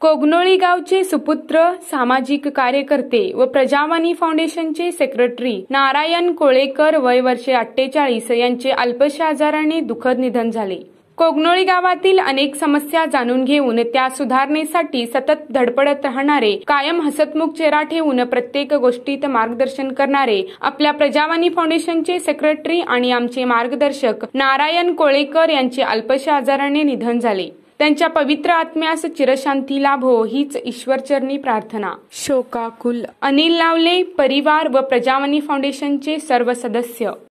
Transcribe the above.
कोगनोळी गावचे सुपुत्र सामाजिक कार्यकर्ते व प्रजावाणी फाउंडेशनचे सेक्रेटरी नारायण कोळेकर वय वर्षे अठ्ठेचाळीस यांचे अल्पशा आजाराने दुःखद निधन झाले कोगनोळी गावातील अनेक समस्या जाणून घेऊन त्या सुधारणेसाठी सतत धडपडत राहणारे कायम हसतमुख चेहरा ठेवून प्रत्येक गोष्टीत मार्गदर्शन करणारे आपल्या प्रजावाणी फाउंडेशनचे सेक्रेटरी आणि आमचे मार्गदर्शक नारायण कोळेकर यांचे अल्पशा आजाराने निधन झाले त्यांच्या पवित्र आत्म्यास चिरशांती लाभो हीच ईश्वरचरणी प्रार्थना शोकाकुल अनिल लावले परिवार व प्रजावनी फाउंडेशनचे सर्व सदस्य